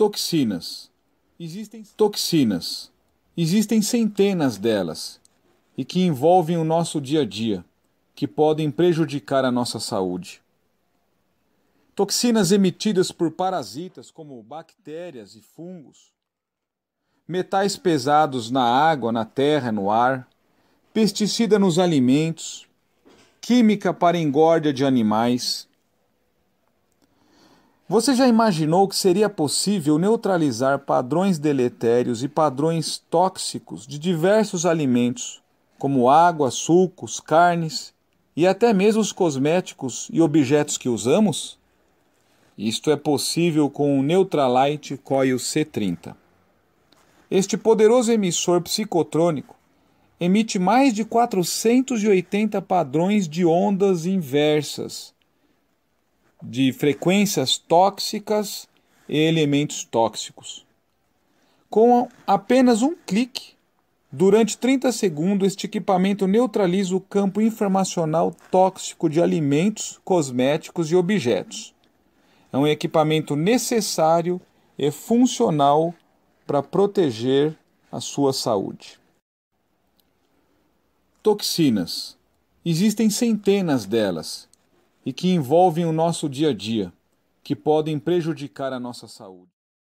Toxinas. Existem toxinas. Existem centenas delas e que envolvem o nosso dia a dia, que podem prejudicar a nossa saúde. Toxinas emitidas por parasitas como bactérias e fungos, metais pesados na água, na terra, no ar, pesticida nos alimentos, química para engorda de animais, você já imaginou que seria possível neutralizar padrões deletérios e padrões tóxicos de diversos alimentos, como água, sucos, carnes e até mesmo os cosméticos e objetos que usamos? Isto é possível com o Neutralite Coil C30. Este poderoso emissor psicotrônico emite mais de 480 padrões de ondas inversas de frequências tóxicas e elementos tóxicos. Com apenas um clique, durante 30 segundos, este equipamento neutraliza o campo informacional tóxico de alimentos, cosméticos e objetos. É um equipamento necessário e funcional para proteger a sua saúde. Toxinas. Existem centenas delas e que envolvem o nosso dia a dia, que podem prejudicar a nossa saúde.